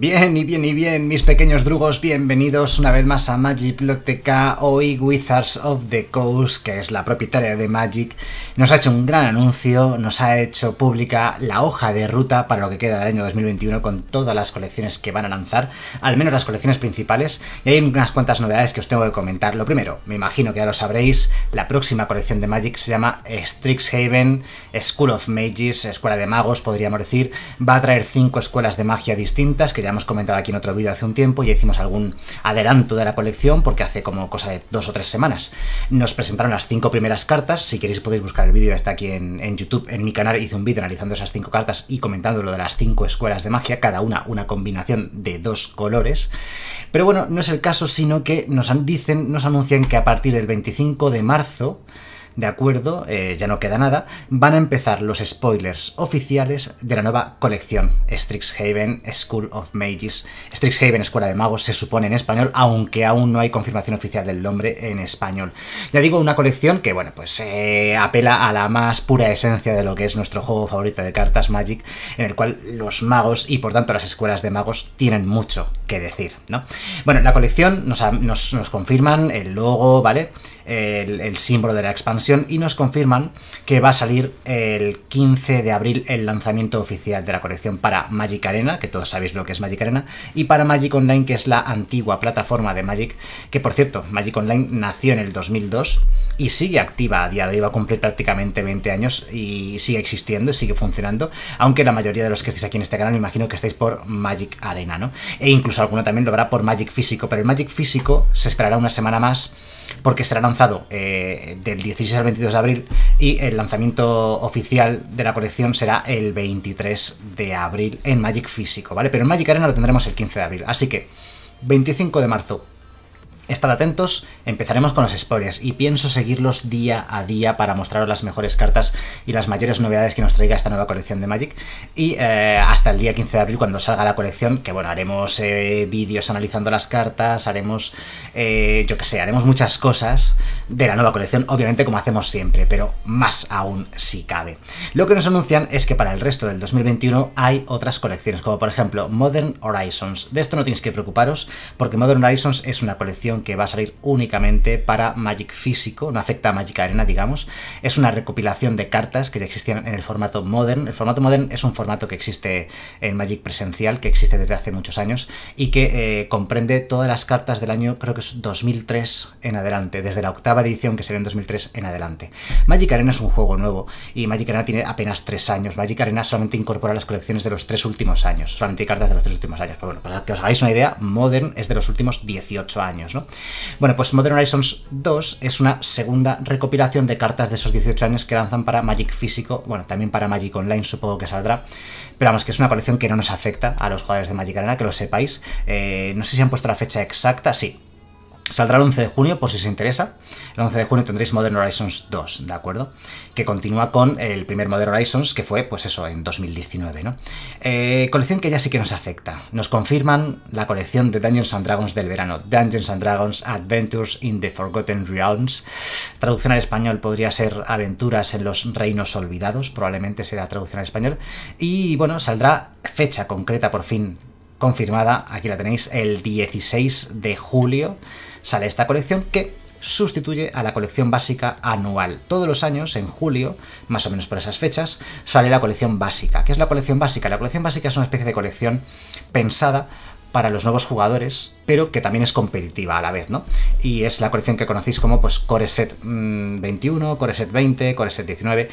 Bien, y bien, y bien, mis pequeños drugos, bienvenidos una vez más a Magic K Hoy Wizards of the Coast, que es la propietaria de Magic, nos ha hecho un gran anuncio, nos ha hecho pública la hoja de ruta para lo que queda del año 2021 con todas las colecciones que van a lanzar, al menos las colecciones principales, y hay unas cuantas novedades que os tengo que comentar. Lo primero, me imagino que ya lo sabréis, la próxima colección de Magic se llama Strixhaven, School of Mages, Escuela de Magos, podríamos decir, va a traer cinco escuelas de magia distintas que ya hemos comentado aquí en otro vídeo hace un tiempo, ya hicimos algún adelanto de la colección porque hace como cosa de dos o tres semanas nos presentaron las cinco primeras cartas, si queréis podéis buscar el vídeo, está aquí en, YouTube, en mi canal hice un vídeo analizando esas cinco cartas y comentando lo de las cinco escuelas de magia, cada una una combinación de dos colores, pero bueno, no es el caso, sino que nos dicen, nos anuncian que a partir del 25 de marzo de acuerdo, eh, ya no queda nada, van a empezar los spoilers oficiales de la nueva colección Strixhaven School of Mages. Strixhaven Escuela de Magos se supone en español, aunque aún no hay confirmación oficial del nombre en español. Ya digo, una colección que, bueno, pues eh, apela a la más pura esencia de lo que es nuestro juego favorito de cartas Magic, en el cual los magos y por tanto las escuelas de magos tienen mucho que decir, ¿no? Bueno, la colección nos, nos, confirman el logo, ¿vale? El, símbolo de la expansión y nos confirman que va a salir el 15 de abril el lanzamiento oficial de la colección para Magic Arena, que todos sabéis lo que es Magic Arena, y para Magic Online, que es la antigua plataforma de Magic, que por cierto, Magic Online nació en el 2002 y sigue activa a día de hoy, va a cumplir prácticamente 20 años y sigue existiendo y sigue funcionando, aunque la mayoría de los que estáis aquí en este canal imagino que estáis por Magic Arena, ¿no? E incluso alguno también lo habrá por Magic físico, pero el Magic físico se esperará una semana más porque será lanzado eh, del 16 al 22 de abril y el lanzamiento oficial de la colección será el 23 de abril en Magic físico, ¿vale? Pero en Magic Arena lo tendremos el 15 de abril, así que 25 de marzo, Estad atentos, empezaremos con los spoilers y pienso seguirlos día a día para mostraros las mejores cartas y las mayores novedades que nos traiga esta nueva colección de Magic. Y eh, hasta el día 15 de abril, cuando salga la colección, que bueno, haremos eh, vídeos analizando las cartas, haremos, eh, yo que sé, haremos muchas cosas de la nueva colección, obviamente como hacemos siempre, pero más aún si cabe. Lo que nos anuncian es que para el resto del 2021 hay otras colecciones, como por ejemplo Modern Horizons. De esto no tenéis que preocuparos, porque Modern Horizons es una colección que va a salir únicamente para Magic físico, no afecta a Magic Arena, digamos. Es una recopilación de cartas que ya existían en el formato Modern. El formato Modern es un formato que existe en Magic presencial, que existe desde hace muchos años y que eh, comprende todas las cartas del año, creo que es 2003 en adelante, desde la octava edición que sería en 2003 en adelante. Magic Arena es un juego nuevo y Magic Arena tiene apenas tres años. Magic Arena solamente incorpora las colecciones de los tres últimos años, solamente hay cartas de los tres últimos años. Pero bueno, para que os hagáis una idea, Modern es de los últimos 18 años, ¿no? Bueno, pues Modern Horizons 2 es una segunda recopilación de cartas de esos 18 años que lanzan para Magic físico, bueno, también para Magic Online supongo que saldrá, pero vamos, que es una colección que no nos afecta a los jugadores de Magic Arena, que lo sepáis. Eh, no sé si han puesto la fecha exacta, sí, Saldrá el 11 de junio, por si os interesa. El 11 de junio tendréis Modern Horizons 2, ¿de acuerdo? Que continúa con el primer Modern Horizons, que fue, pues eso, en 2019, ¿no? Eh, colección que ya sí que nos afecta. Nos confirman la colección de Dungeons and Dragons del verano. Dungeons and Dragons Adventures in the Forgotten Realms. Traducción al español podría ser Aventuras en los Reinos Olvidados, probablemente será traducción al español. Y bueno, saldrá fecha concreta por fin confirmada. Aquí la tenéis, el 16 de julio sale esta colección que sustituye a la colección básica anual. Todos los años, en julio, más o menos por esas fechas, sale la colección básica. ¿Qué es la colección básica? La colección básica es una especie de colección pensada para los nuevos jugadores, pero que también es competitiva a la vez, ¿no? Y es la colección que conocéis como pues, Core Set 21, mm, Core Set 20, Core Set 19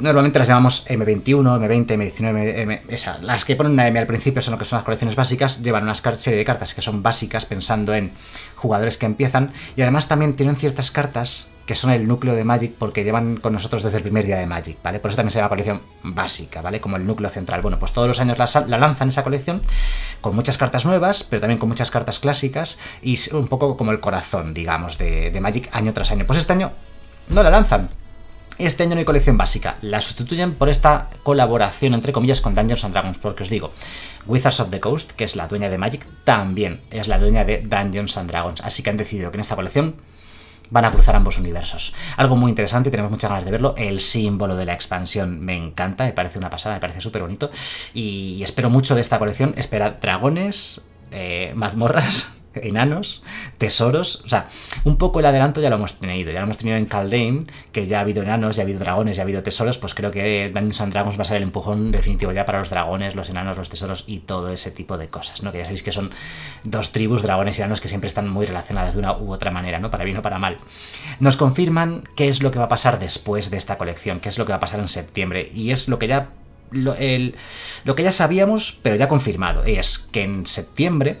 normalmente las llamamos M21, M20, M19, M... Esa, las que ponen una M al principio son lo que son las colecciones básicas, llevan una serie de cartas que son básicas pensando en jugadores que empiezan y además también tienen ciertas cartas que son el núcleo de Magic porque llevan con nosotros desde el primer día de Magic, ¿vale? Por eso también se llama colección básica, ¿vale? Como el núcleo central. Bueno, pues todos los años la, lanzan esa colección con muchas cartas nuevas, pero también con muchas cartas clásicas y un poco como el corazón, digamos, de Magic año tras año. Pues este año no la lanzan, este año no hay colección básica. La sustituyen por esta colaboración, entre comillas, con Dungeons and Dragons, porque os digo, Wizards of the Coast, que es la dueña de Magic, también es la dueña de Dungeons and Dragons. Así que han decidido que en esta colección van a cruzar ambos universos. Algo muy interesante, tenemos muchas ganas de verlo. El símbolo de la expansión me encanta, me parece una pasada, me parece súper bonito. Y espero mucho de esta colección. Espera dragones, eh, mazmorras, enanos, tesoros. O sea, un poco el adelanto ya lo hemos tenido. Ya lo hemos tenido en Caldame, que ya ha habido enanos, ya ha habido dragones, ya ha habido tesoros. Pues creo que Dungeons and Dragons va a ser el empujón definitivo ya para los dragones, los enanos, los tesoros y todo ese tipo de cosas, ¿no? Que ya sabéis que son dos tribus, dragones y enanos, que siempre están muy relacionadas de una u otra manera, ¿no? Para bien o para mal. Nos confirman qué es lo que va a pasar después de esta colección, qué es lo que va a pasar en septiembre. Y es lo que ya lo, que ya sabíamos, pero ya confirmado, es que en septiembre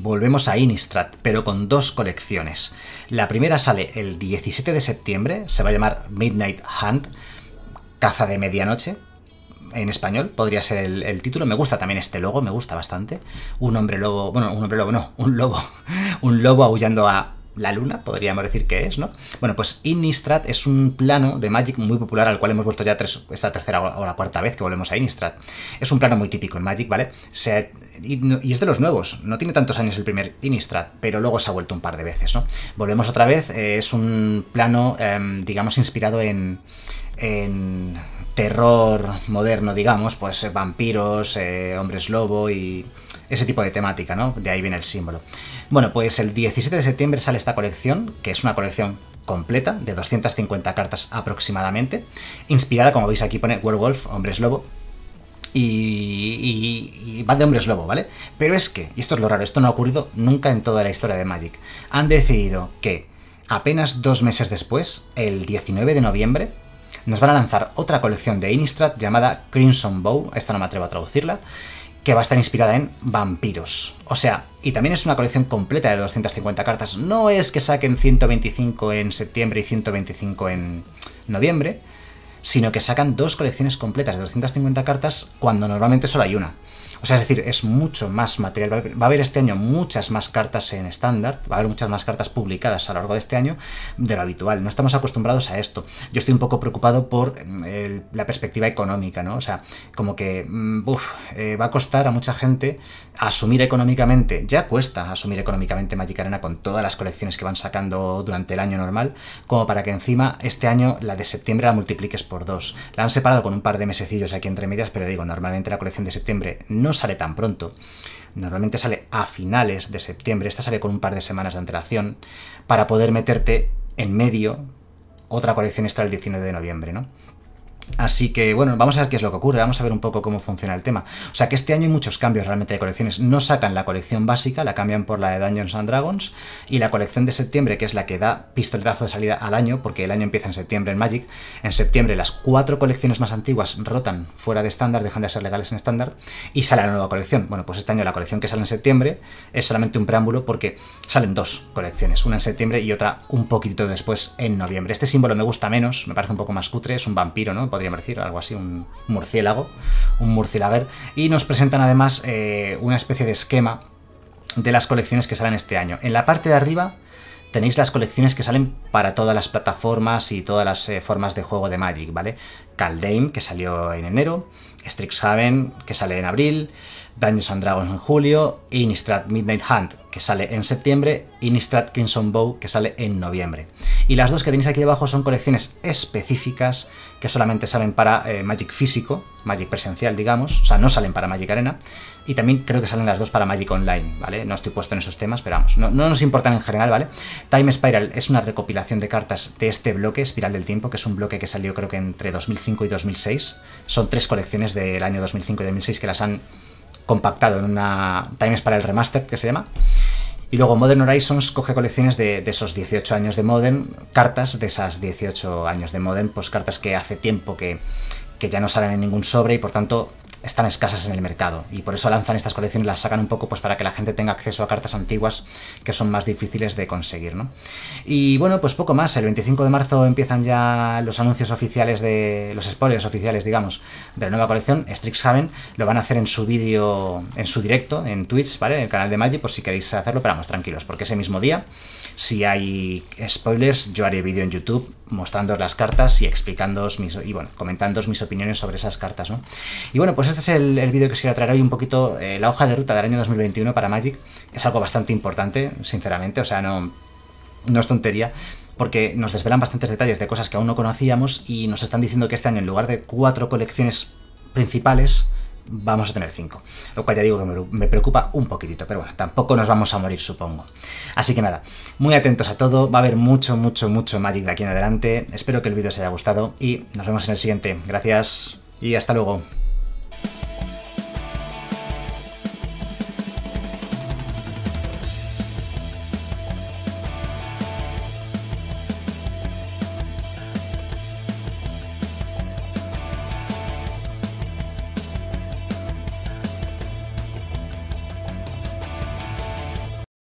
Volvemos a Innistrad, pero con dos colecciones. La primera sale el 17 de septiembre, se va a llamar Midnight Hunt, Caza de Medianoche, en español, podría ser el, el, título. Me gusta también este logo, me gusta bastante. Un hombre lobo, bueno, un hombre lobo no, un lobo. Un lobo aullando a la luna, podríamos decir que es, ¿no? Bueno, pues Innistrad es un plano de Magic muy popular al cual hemos vuelto ya tres, esta tercera o la cuarta vez que volvemos a Innistrad. Es un plano muy típico en Magic, ¿vale? y, es de los nuevos, no tiene tantos años el primer Innistrad, pero luego se ha vuelto un par de veces, ¿no? Volvemos otra vez, eh, es un plano, em, digamos, inspirado en en terror moderno, digamos, pues eh, vampiros, eh, hombres lobo y ese tipo de temática, ¿no? De ahí viene el símbolo. Bueno, pues el 17 de septiembre sale esta colección, que es una colección completa, de 250 cartas aproximadamente, inspirada, como veis aquí pone Werewolf, Hombres Lobo, y, y, y, va de hombres lobo, ¿vale? Pero es que, y esto es lo raro, esto no ha ocurrido nunca en toda la historia de Magic, han decidido que apenas dos meses después, el 19 de noviembre, nos van a lanzar otra colección de Innistrad llamada Crimson Bow, esta no me atrevo a traducirla, que va a estar inspirada en vampiros. O sea, y también es una colección completa de 250 cartas. No es que saquen 125 en septiembre y 125 en noviembre, sino que sacan dos colecciones completas de 250 cartas cuando normalmente solo hay una. O sea, es decir, es mucho más material. Va a haber este año muchas más cartas en estándar, va a haber muchas más cartas publicadas a lo largo de este año de lo habitual. No estamos acostumbrados a esto. Yo estoy un poco preocupado por mm, la perspectiva económica, ¿no? O sea, como que mm, eh, va a costar a mucha gente asumir económicamente. Ya cuesta asumir económicamente Magic Arena con todas las colecciones que van sacando durante el año normal, como para que encima este año la de septiembre la multipliques por dos. La han separado con un par de mesecillos aquí entre medias, pero digo, normalmente la colección de septiembre no sale tan pronto. Normalmente sale a finales de septiembre, esta sale con un par de semanas de antelación, para poder meterte en medio otra colección extra el 19 de noviembre, ¿no? Así que bueno, vamos a ver qué es lo que ocurre, vamos a ver un poco cómo funciona el tema. O sea que este año hay muchos cambios realmente de colecciones. No sacan la colección básica, la cambian por la de Dungeons and Dragons y la colección de septiembre, que es la que da pistoletazo de salida al año, porque el año empieza en septiembre en Magic. En septiembre las cuatro colecciones más antiguas rotan fuera de estándar, dejan de ser legales en estándar y sale la nueva colección. Bueno, pues este año la colección que sale en septiembre es solamente un preámbulo porque salen dos colecciones, una en septiembre y otra un poquito después en noviembre. Este símbolo me gusta menos, me parece un poco más cutre, es un vampiro, ¿no? podríamos decir, algo así, un murciélago, un murciélago y nos presentan además eh, una especie de esquema de las colecciones que salen este año. En la parte de arriba tenéis las colecciones que salen para todas las plataformas y todas las eh, formas de juego de Magic, ¿vale? Caldame, que salió en enero, Strixhaven, que sale en abril, Dungeons and Dragons en julio, Innistrad Midnight Hunt, que sale en septiembre, Innistrad Crimson Bow, que sale en noviembre. Y las dos que tenéis aquí debajo son colecciones específicas que solamente salen para eh, Magic físico, Magic presencial, digamos, o sea, no salen para Magic Arena, y también creo que salen las dos para Magic Online, ¿vale? No estoy puesto en esos temas, pero vamos, no, no nos importan en general, ¿vale? Time Spiral es una recopilación de cartas de este bloque, Espiral del Tiempo, que es un bloque que salió creo que entre 2005 y 2006. Son tres colecciones del año 2005 y 2006 que las han compactado en una Times para el Remaster, que se llama. Y luego Modern Horizons coge colecciones de, esos 18 años de Modern, cartas de esas 18 años de Modern, pues cartas que hace tiempo que, que ya no salen en ningún sobre y por tanto están escasas en el mercado y por eso lanzan estas colecciones, las sacan un poco pues para que la gente tenga acceso a cartas antiguas que son más difíciles de conseguir, ¿no? Y bueno, pues poco más, el 25 de marzo empiezan ya los anuncios oficiales de los spoilers oficiales, digamos, de la nueva colección Strixhaven, lo van a hacer en su vídeo, en su directo en Twitch, ¿vale? En el canal de Magic, por si queréis hacerlo, pero vamos tranquilos, porque ese mismo día si hay spoilers, yo haré vídeo en YouTube mostrándoos las cartas y explicándoos mis y bueno, comentándoos mis opiniones sobre esas cartas, ¿no? Y bueno, pues este es el, vídeo que os quiero traer hoy, un poquito eh, la hoja de ruta del año 2021 para Magic. Es algo bastante importante, sinceramente, o sea, no, no es tontería porque nos desvelan bastantes detalles de cosas que aún no conocíamos y nos están diciendo que este año en lugar de cuatro colecciones principales vamos a tener cinco. Lo cual ya digo que me preocupa un poquitito, pero bueno, tampoco nos vamos a morir supongo. Así que nada, muy atentos a todo, va a haber mucho, mucho, mucho Magic de aquí en adelante. Espero que el vídeo os haya gustado y nos vemos en el siguiente. Gracias y hasta luego.